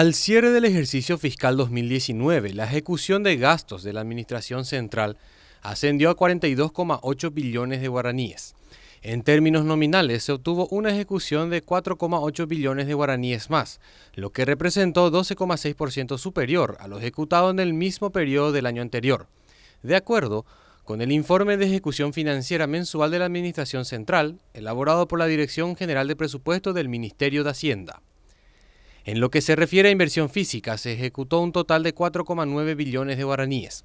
Al cierre del ejercicio fiscal 2019, la ejecución de gastos de la Administración Central ascendió a 42,8 billones de guaraníes. En términos nominales, se obtuvo una ejecución de 4,8 billones de guaraníes más, lo que representó 12,6% superior a lo ejecutado en el mismo periodo del año anterior. De acuerdo con el informe de ejecución financiera mensual de la Administración Central, elaborado por la Dirección General de Presupuesto del Ministerio de Hacienda. En lo que se refiere a inversión física, se ejecutó un total de 4,9 billones de guaraníes,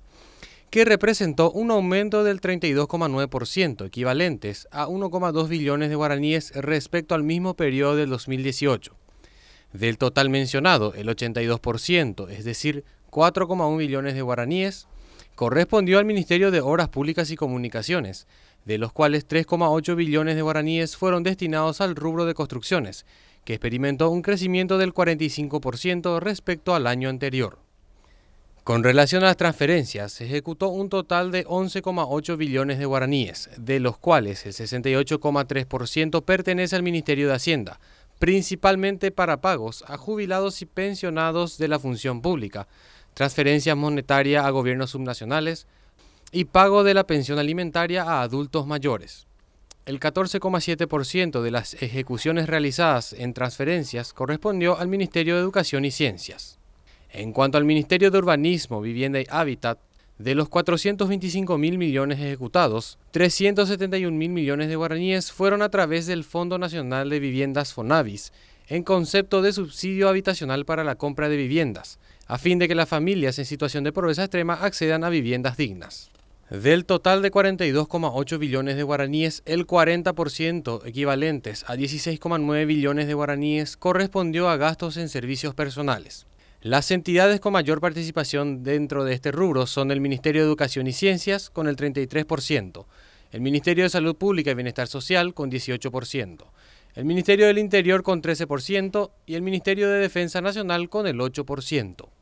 que representó un aumento del 32,9%, equivalentes a 1,2 billones de guaraníes respecto al mismo periodo del 2018. Del total mencionado, el 82%, es decir, 4,1 billones de guaraníes, correspondió al Ministerio de Obras Públicas y Comunicaciones, de los cuales 3,8 billones de guaraníes fueron destinados al rubro de construcciones, que experimentó un crecimiento del 45% respecto al año anterior. Con relación a las transferencias, se ejecutó un total de 11,8 billones de guaraníes, de los cuales el 68,3% pertenece al Ministerio de Hacienda, principalmente para pagos a jubilados y pensionados de la función pública, transferencias monetarias a gobiernos subnacionales y pago de la pensión alimentaria a adultos mayores. El 14,7% de las ejecuciones realizadas en transferencias correspondió al Ministerio de Educación y Ciencias. En cuanto al Ministerio de Urbanismo, Vivienda y Hábitat, de los 425 mil millones ejecutados, 371 mil millones de guaraníes fueron a través del Fondo Nacional de Viviendas Fonavis en concepto de subsidio habitacional para la compra de viviendas, a fin de que las familias en situación de pobreza extrema accedan a viviendas dignas. Del total de 42,8 billones de guaraníes, el 40%, equivalentes a 16,9 billones de guaraníes, correspondió a gastos en servicios personales. Las entidades con mayor participación dentro de este rubro son el Ministerio de Educación y Ciencias, con el 33%, el Ministerio de Salud Pública y Bienestar Social, con 18%, el Ministerio del Interior con 13% y el Ministerio de Defensa Nacional con el 8%.